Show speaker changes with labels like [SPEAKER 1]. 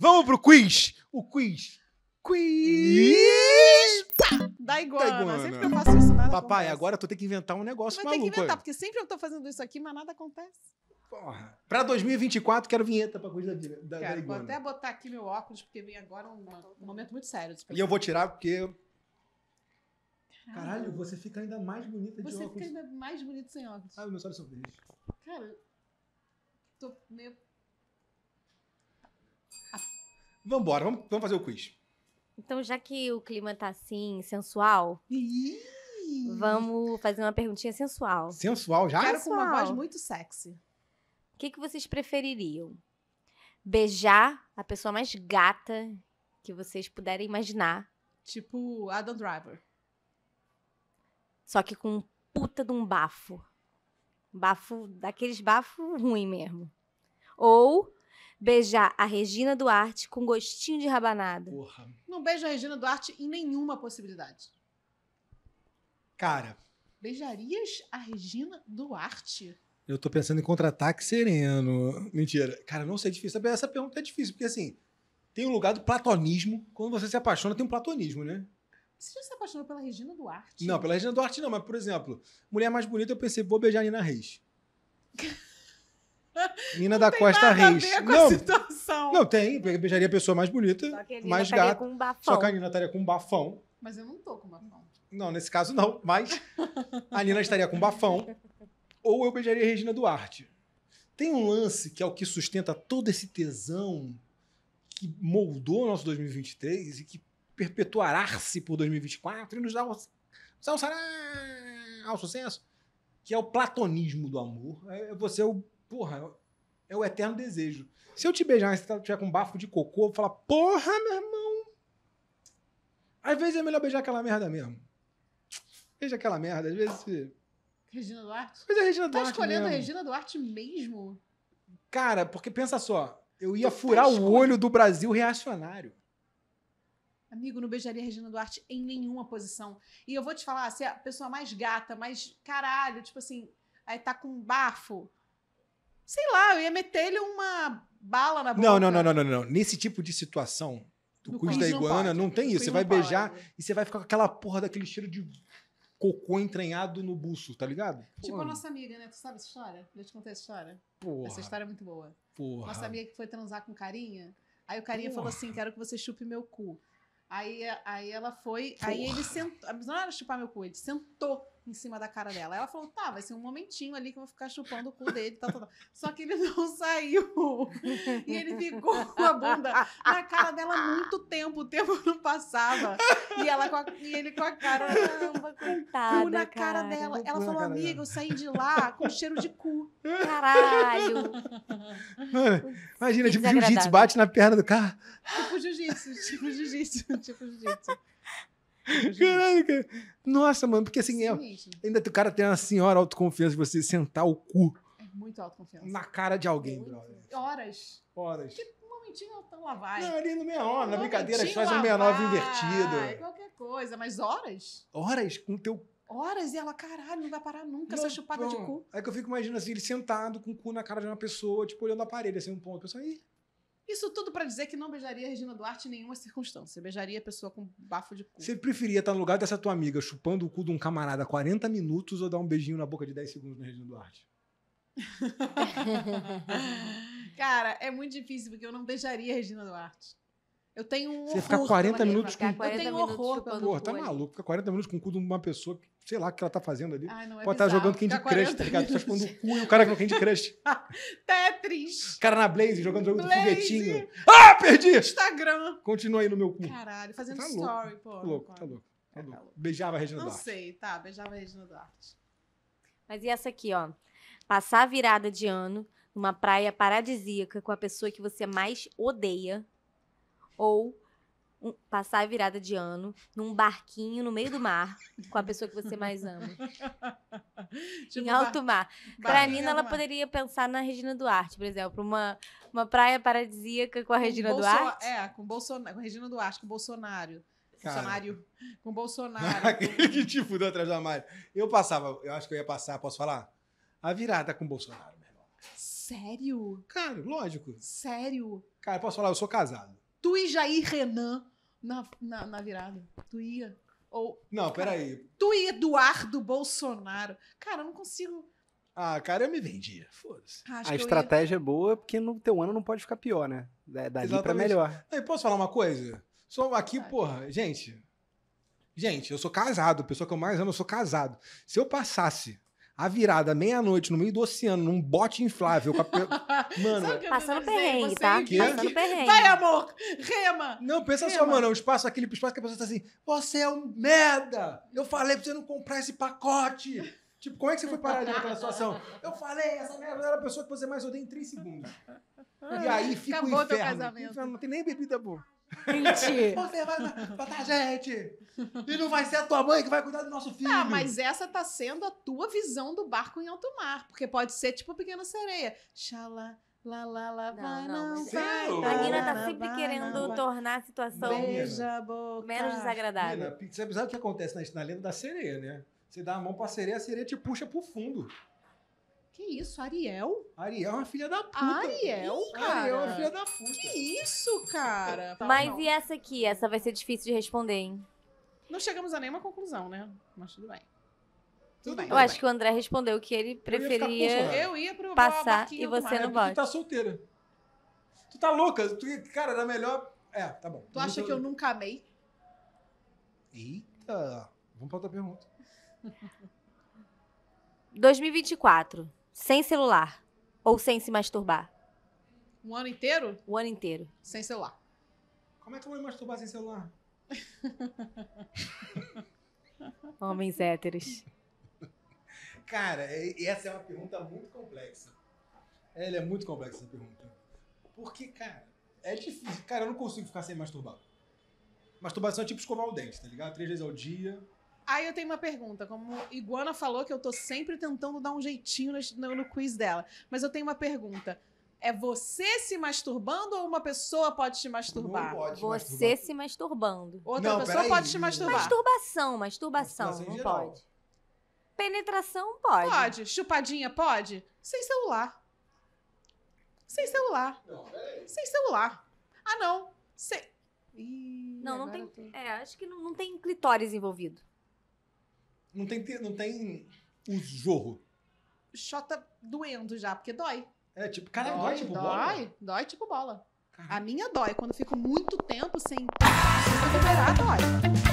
[SPEAKER 1] Vamos pro quiz!
[SPEAKER 2] O quiz! Quiz! Da iguana. Da iguana. Sempre que eu faço isso, nada
[SPEAKER 1] Papai, acontece. agora tô tem que inventar um negócio maluco. maluco. Tem que inventar,
[SPEAKER 2] porque sempre eu tô fazendo isso aqui, mas nada acontece.
[SPEAKER 1] Porra. Pra 2024, quero vinheta pra coisa da, da, Cara, da Vou até
[SPEAKER 2] botar aqui meu óculos, porque vem agora um, um momento muito sério. E eu vou
[SPEAKER 1] tirar, porque... Caralho, você fica ainda mais bonita você de óculos. Você
[SPEAKER 2] fica ainda mais bonita sem óculos. Ai, meus olhos são verdes. Cara, tô meio
[SPEAKER 1] Vambora, vamos, vamos fazer o quiz.
[SPEAKER 3] Então, já que o clima tá assim, sensual, vamos fazer uma perguntinha sensual. Sensual já? Quero com uma voz muito sexy. O que, que vocês prefeririam? Beijar a pessoa mais gata que vocês puderem imaginar. Tipo Adam Driver. Só que com um puta de um bafo. Bafo, daqueles bafo ruim mesmo. Ou beijar a Regina Duarte com gostinho de rabanada. Porra.
[SPEAKER 2] Não beijo a Regina Duarte em nenhuma possibilidade. Cara. Beijarias a Regina Duarte?
[SPEAKER 1] Eu tô pensando em contra-ataque sereno. Mentira. Cara, não sei, é difícil. Essa pergunta é difícil, porque assim, tem o um lugar do platonismo. Quando você se apaixona, tem um platonismo, né?
[SPEAKER 2] Você já se apaixonou pela Regina Duarte?
[SPEAKER 1] Não, pela Regina Duarte não, mas por exemplo, mulher mais bonita, eu pensei, vou beijar a Nina Reis. Nina da Costa Reis. não, situação. não tem. Beijaria a pessoa mais bonita, só que a Nina mais estaria gata. Com um bafão. Só que a Nina estaria com um bafão.
[SPEAKER 2] Mas eu não tô com bafão.
[SPEAKER 1] Não, nesse caso não. Mas a Nina estaria com bafão. Ou eu beijaria a Regina Duarte. Tem um lance que é o que sustenta todo esse tesão que moldou o nosso 2023 e que perpetuará-se por 2024 e nos dá um, dá um sará, ao sucesso, que é o platonismo do amor. É você é o porra, é, é o eterno desejo. Se eu te beijar e você tiver com um bafo de cocô, eu vou falar, porra, meu irmão. Às vezes é melhor beijar aquela merda mesmo. Beija aquela merda, às vezes.
[SPEAKER 2] Regina Duarte? Mas é Regina tá Duarte. Tá escolhendo mesmo. a Regina Duarte mesmo?
[SPEAKER 1] Cara, porque pensa só, eu ia tu tá furar tá o olho do Brasil reacionário.
[SPEAKER 2] Amigo, não beijaria Regina Duarte em nenhuma posição. E eu vou te falar, se é a pessoa mais gata, mais caralho, tipo assim, aí tá com um bafo. Sei lá, eu ia meter-lhe uma bala na boca. Não, não, não, não,
[SPEAKER 1] não, não. Nesse tipo de situação,
[SPEAKER 2] do cus da iguana, não, não tem isso. Você vai beijar
[SPEAKER 1] né? e você vai ficar com aquela porra daquele cheiro de cocô entranhado no buço, tá ligado? Tipo a nossa
[SPEAKER 2] amiga, né? Tu sabe essa história? Eu te contei essa história. Porra. Essa história é muito boa. Porra. Nossa amiga que foi transar com carinha. Aí o carinha porra. falou assim: quero que você chupe meu cu. Aí, aí ela foi, porra. aí ele sentou. Não era chupar meu cu, ele sentou em cima da cara dela. Ela falou: tá, vai ser um momentinho ali que eu vou ficar chupando o cu dele, tal, tal, tal. Só que ele não saiu. E ele ficou com a bunda na cara dela muito tempo, o tempo não passava. E, ela a, e ele com a cara. Caramba, Cu na cara, cara dela. Ela falou: amiga, eu saí de lá com cheiro de cu. Caralho. Mano,
[SPEAKER 1] imagina, tipo, jiu-jitsu, bate na perna do cara.
[SPEAKER 2] Tipo jiu-jitsu, tipo jiu-jitsu, tipo jiu-jitsu.
[SPEAKER 1] É caralho, cara. Nossa, mano, porque assim, é, ainda o cara tem uma senhora autoconfiança de você sentar o cu.
[SPEAKER 2] É muito autoconfiança. Na
[SPEAKER 1] cara de alguém, Muito. brother.
[SPEAKER 2] Horas. Horas. Que momentinho então lá vai. Não, ali no meia hora, na brincadeira, faz fazem um meia nove
[SPEAKER 1] invertido.
[SPEAKER 2] Qualquer coisa, mas horas?
[SPEAKER 1] Horas com o teu
[SPEAKER 2] horas e ela, caralho, não vai parar nunca, não, essa chupada bom. de cu.
[SPEAKER 1] Aí é que eu fico imaginando assim, ele sentado com o cu na cara de uma pessoa, tipo, olhando a parede, assim, um ponto. A pessoa,
[SPEAKER 2] isso tudo para dizer que não beijaria Regina Duarte em nenhuma circunstância. Beijaria a pessoa com bafo de cu.
[SPEAKER 1] Você preferia estar no lugar dessa tua amiga chupando o cu de um camarada 40 minutos ou dar um beijinho na boca de 10 segundos na Regina Duarte?
[SPEAKER 2] Cara, é muito difícil porque eu não beijaria Regina Duarte. Eu tenho um Você ficar 40 minutos com... 40 eu tenho horror. Pô, tá maluco.
[SPEAKER 1] Ficar 40 minutos com o cu de uma pessoa que, sei lá, o que ela tá fazendo ali. Ai, ah, é Pode estar tá jogando Candy Crush, tá ligado? tá o cu e o cara com Candy Crush.
[SPEAKER 2] Tetris.
[SPEAKER 1] O cara na Blaze jogando jogo Blaze. do foguetinho. Ah, perdi! Instagram. Continua aí no meu cu.
[SPEAKER 2] Caralho, fazendo tá story, tá louco. pô. Tá louco,
[SPEAKER 1] tá, tá louco. Tá louco. Beijava
[SPEAKER 3] a Regina Não Duarte.
[SPEAKER 2] Não sei, tá. Beijava a Regina Duarte.
[SPEAKER 3] Mas e essa aqui, ó? Passar a virada de ano numa praia paradisíaca com a pessoa que você mais odeia ou um, passar a virada de ano num barquinho no meio do mar com a pessoa que você mais ama. tipo, em alto mar. Pra mim, ela poderia pensar na Regina Duarte, por exemplo. Uma, uma praia paradisíaca com a Regina Duarte.
[SPEAKER 2] É, com, Bolsonaro, com a Regina Duarte, com o Bolsonaro. Bolsonaro. Com Bolsonaro.
[SPEAKER 1] que tipo de atrás da armário. Eu passava, eu acho que eu ia passar, posso falar? A virada com
[SPEAKER 2] Bolsonaro, meu irmão. Sério? Cara, lógico. Sério? Cara, posso falar, eu sou casado. Tu e Jair Renan na, na, na virada. Tu ia. Ou, não, cara, peraí. Tu e Eduardo Bolsonaro. Cara, eu não consigo.
[SPEAKER 1] Ah, cara, eu me vendia. Foda-se.
[SPEAKER 2] Ah, a estratégia
[SPEAKER 1] ia... é boa porque no teu ano não pode ficar pior, né? dali Exatamente. pra melhor. posso falar uma coisa? Sou aqui, Ai. porra, gente. Gente, eu sou casado. A pessoa que eu mais amo, eu sou casado. Se eu passasse a virada meia-noite no meio do oceano, num bote inflável. Pe...
[SPEAKER 3] Mano, passando perrengue, tá? Que? Passando perrengue. Vai, amor,
[SPEAKER 2] rema!
[SPEAKER 1] Não, pensa rema. só, mano, o espaço, aquele espaço que a pessoa tá assim, você é um merda! Eu falei pra você não comprar esse pacote! tipo, como é que você foi parar ali naquela situação? Eu falei, essa merda era a pessoa que você mais odeia em três segundos.
[SPEAKER 2] E aí fica Acabou o inferno. Teu
[SPEAKER 1] casamento. Não tem nem bebida boa. Gente. Você vai matar a gente! E não vai ser a tua mãe que vai cuidar do nosso ah, filho. Ah, mas essa
[SPEAKER 2] tá sendo a tua visão do barco em alto mar. Porque pode ser tipo Pequena Sereia. Xalá. Lá, lá, lá, não, vai, não, não vai, A Nina tá sempre querendo
[SPEAKER 3] tornar a situação Beija menos desagradável. Nina,
[SPEAKER 1] você sabe o que acontece na, na lenda da sereia, né? Você dá a mão pra sereia, a sereia te puxa pro fundo.
[SPEAKER 3] Que isso, Ariel? Ariel é uma filha da puta. Ariel, isso, cara. Ariel é uma filha da
[SPEAKER 2] puta. Que isso, cara? Mas não.
[SPEAKER 3] e essa aqui? Essa vai ser difícil de responder, hein?
[SPEAKER 2] Não chegamos a nenhuma conclusão, né? Mas tudo bem.
[SPEAKER 3] Tudo bem. Eu tudo acho bem. que o André respondeu que ele preferia eu ia, pro passar e você não gosta. Tu
[SPEAKER 1] tá solteira. Tu tá louca. Tu, cara, era melhor... É, tá bom. Tu acha então que eu
[SPEAKER 3] nunca amei?
[SPEAKER 1] Eita. Vamos
[SPEAKER 3] pra outra pergunta. 2024 sem celular ou sem se masturbar?
[SPEAKER 2] Um ano inteiro? O ano inteiro. Sem celular. Como é que eu vou me masturbar sem celular?
[SPEAKER 3] Homens héteros.
[SPEAKER 1] Cara, essa é uma pergunta muito complexa. Ela é muito complexa, essa pergunta. Porque, cara, é difícil. Cara, eu não consigo ficar sem masturbar. Masturbação é tipo escovar o dente, tá ligado? Três vezes ao dia
[SPEAKER 2] Aí eu tenho uma pergunta, como Iguana falou que eu tô sempre tentando dar um jeitinho no, no quiz dela, mas eu tenho uma pergunta. É você se masturbando ou uma pessoa pode te
[SPEAKER 3] masturbar? Não pode você masturbar. se masturbando. Outra não, pessoa pode aí. te masturbar. Masturbação, masturbação, masturbação não pode. Penetração pode. Pode. Chupadinha pode? Sem celular. Sem celular. Não, Sem celular. Ah, não. Sem... Ih, não, não tem. É, acho que não, não tem clitóris envolvido.
[SPEAKER 2] Não tem, não tem o jorro.
[SPEAKER 3] Xota tá doendo
[SPEAKER 2] já, porque dói. É, tipo, cara dói, dói tipo dói, bola. Dói, dói tipo bola. Caramba. A minha dói. Quando fico muito tempo sem recuperar, dói.